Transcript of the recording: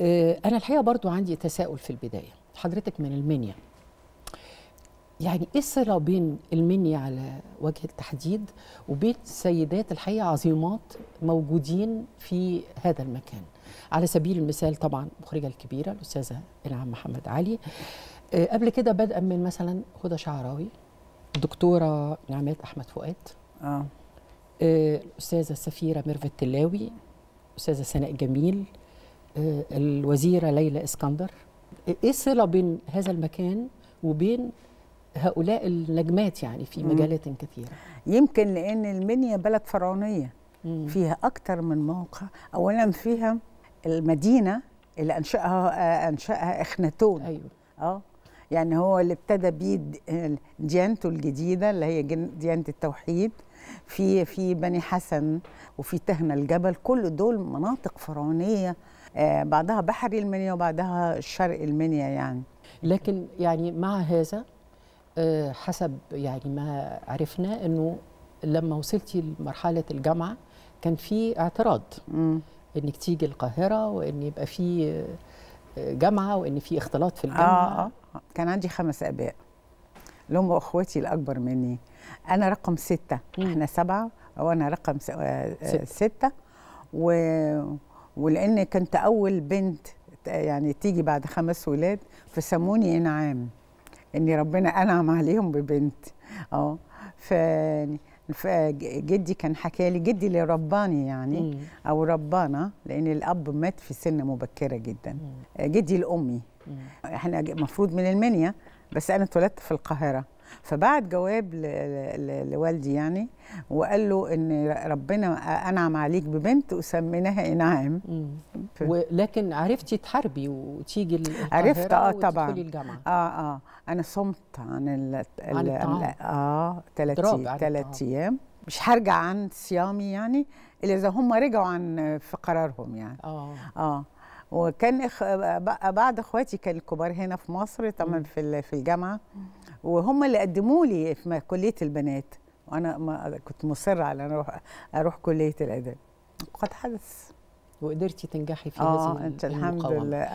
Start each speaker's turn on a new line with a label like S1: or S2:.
S1: آه، أنا الحقيقة برضو عندي تساؤل في البداية حضرتك من المنيا يعني إيه الصلة بين المنيا على وجه التحديد وبين سيدات الحقيقة عظيمات موجودين في هذا المكان على سبيل المثال طبعا المخرجة الكبيرة الأستاذة العم محمد علي آه، قبل كده بدءا من مثلا هدى شعراوي الدكتورة نعمات أحمد فؤاد آه. آه، الأستاذة السفيرة ميرفت تلاوي الأستاذة سناء جميل آه، الوزيرة ليلى إسكندر إيه الصلة بين هذا المكان وبين
S2: هؤلاء النجمات يعني في مجالات كثيرة يمكن لأن المنيا بلد فرعونية فيها اكثر من موقع أولا فيها المدينة اللي أنشأها آه، أنشأها إخناتون أيوة. اه يعني هو اللي ابتدى بيه ديانته الجديدة اللي هي ديانة التوحيد في في بني حسن وفي تهنا الجبل كل دول مناطق فرعونية آه، بعضها بحري المنيا وبعضها شرق المنيا يعني لكن يعني مع هذا
S1: آه، حسب يعني ما عرفنا انه لما وصلتي لمرحله الجامعه كان في اعتراض م. انك تيجي القاهره وان يبقى
S2: في آه، جامعه وان في اختلاط في الجامعه آه. كان عندي خمس اباء اللي هم اخواتي الاكبر مني انا رقم سته مم. احنا سبعه وانا رقم آه، آه، سته, ستة. و... ولان كنت اول بنت يعني تيجي بعد خمس ولاد فسموني انعام اني ربنا انعم عليهم ببنت اه ف جدي كان حكى لي جدي اللي رباني يعني مم. او ربانا لان الاب مات في سن مبكره جدا مم. جدي لامي احنا المفروض من المنيا بس انا اتولدت في القاهره فبعت جواب لوالدي يعني وقال له ان ربنا انعم عليك ببنت وسميناها انعام ولكن عرفتي تحاربي وتيجي عرفت اه طبعا الجامعة. اه اه انا صمت عن ال عن اه ثلاث ايام مش هرجع عن صيامي يعني الا اذا هم رجعوا عن في قرارهم يعني اه اه وكان بعض اخواتي كان الكبار هنا في مصر طبعا في في الجامعه وهم اللي قدموا لي في كليه البنات وانا ما كنت مصره على ان اروح اروح كليه الاداب قد حدث وقدرتي تنجحي في آه هذه الحمد لله